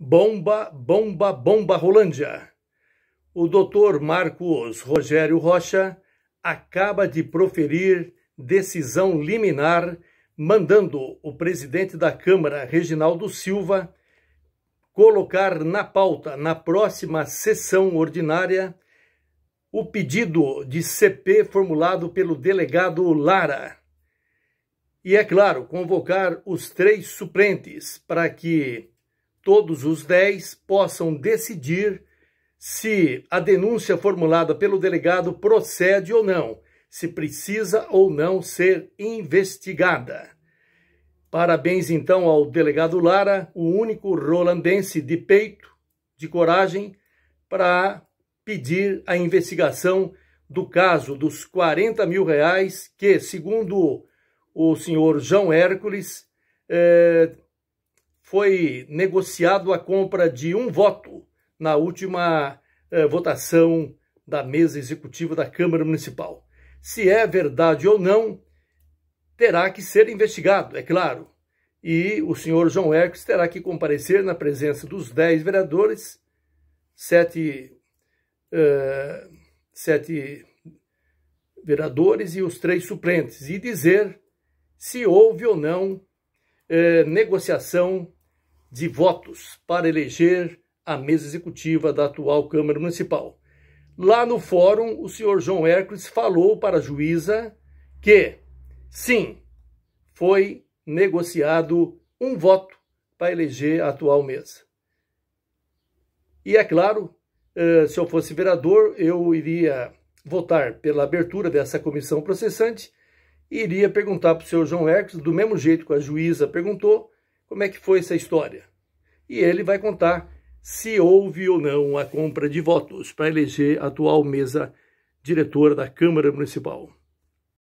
Bomba, bomba, bomba Rolândia. O doutor Marcos Rogério Rocha acaba de proferir decisão liminar mandando o presidente da Câmara, Reginaldo Silva, colocar na pauta, na próxima sessão ordinária, o pedido de CP formulado pelo delegado Lara. E, é claro, convocar os três suplentes para que todos os dez possam decidir se a denúncia formulada pelo delegado procede ou não, se precisa ou não ser investigada. Parabéns então ao delegado Lara, o único rolandense de peito, de coragem, para pedir a investigação do caso dos 40 mil reais que, segundo o senhor João Hércules, eh, foi negociado a compra de um voto na última eh, votação da mesa executiva da Câmara Municipal. Se é verdade ou não, terá que ser investigado, é claro. E o senhor João Hercules terá que comparecer na presença dos dez vereadores, sete, uh, sete vereadores e os três suplentes, e dizer se houve ou não uh, negociação de votos para eleger a mesa executiva da atual Câmara Municipal. Lá no fórum, o senhor João Hércules falou para a juíza que, sim, foi negociado um voto para eleger a atual mesa. E é claro, eh, se eu fosse vereador, eu iria votar pela abertura dessa comissão processante e iria perguntar para o senhor João Hércules, do mesmo jeito que a juíza perguntou, como é que foi essa história. E ele vai contar se houve ou não a compra de votos para eleger a atual mesa diretora da Câmara Municipal.